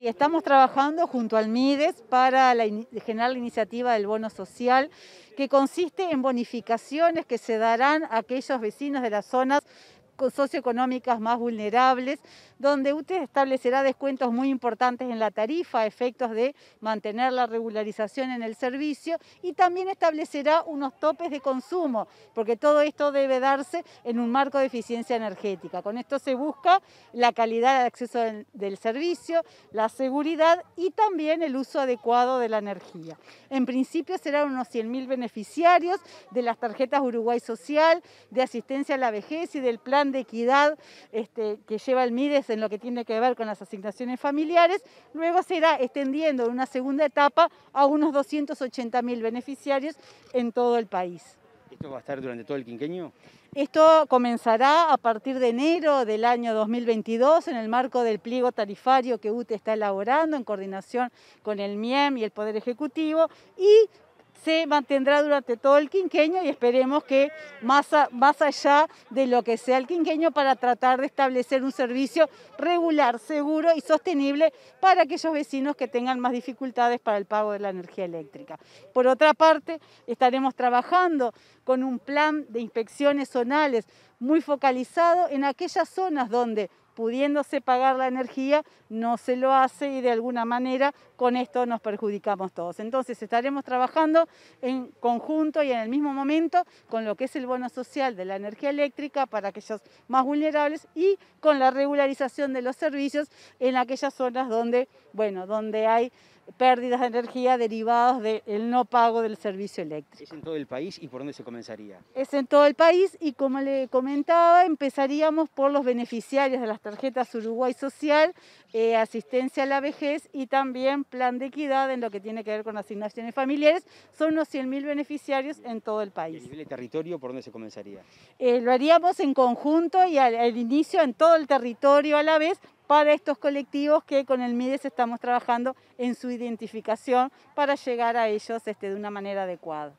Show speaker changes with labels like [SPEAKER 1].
[SPEAKER 1] Estamos trabajando junto al MIDES para la, generar la iniciativa del bono social, que consiste en bonificaciones que se darán a aquellos vecinos de las zonas socioeconómicas más vulnerables, donde usted establecerá descuentos muy importantes en la tarifa, efectos de mantener la regularización en el servicio y también establecerá unos topes de consumo, porque todo esto debe darse en un marco de eficiencia energética. Con esto se busca la calidad de acceso del servicio, la seguridad y también el uso adecuado de la energía. En principio serán unos 100.000 beneficiarios de las tarjetas Uruguay Social, de asistencia a la vejez y del plan de equidad este, que lleva el MIDES en lo que tiene que ver con las asignaciones familiares, luego será extendiendo en una segunda etapa a unos 280.000 beneficiarios en todo el país. ¿Esto va a estar durante todo el quinquenio? Esto comenzará a partir de enero del año 2022 en el marco del pliego tarifario que UTE está elaborando en coordinación con el MIEM e y el Poder Ejecutivo y se mantendrá durante todo el quinqueño y esperemos que más, allá de lo que sea el quinqueño para tratar de establecer un servicio regular, seguro y sostenible para aquellos vecinos que tengan más dificultades para el pago de la energía eléctrica. Por otra parte, estaremos trabajando con un plan de inspecciones zonales muy focalizado en aquellas zonas donde pudiéndose pagar la energía, no se lo hace y de alguna manera con esto nos perjudicamos todos. Entonces estaremos trabajando en conjunto y en el mismo momento con lo que es el bono social de la energía eléctrica para aquellos más vulnerables y con la regularización de los servicios en aquellas zonas donde, bueno, donde hay pérdidas de energía derivadas del no pago del servicio eléctrico. ¿Es en todo el país y por dónde se comenzaría? Es en todo el país y como le comentaba, empezaríamos por los beneficiarios de las tarjetas Uruguay Social, eh, asistencia a la vejez y también plan de equidad en lo que tiene que ver con asignaciones familiares. Son unos 100.000 beneficiarios en todo el país. ¿Y territorio por dónde se comenzaría? Eh, lo haríamos en conjunto y al inicio en todo el territorio a la vez para estos colectivos que con el MIDES estamos trabajando en su identificación para llegar a ellos este, de una manera adecuada.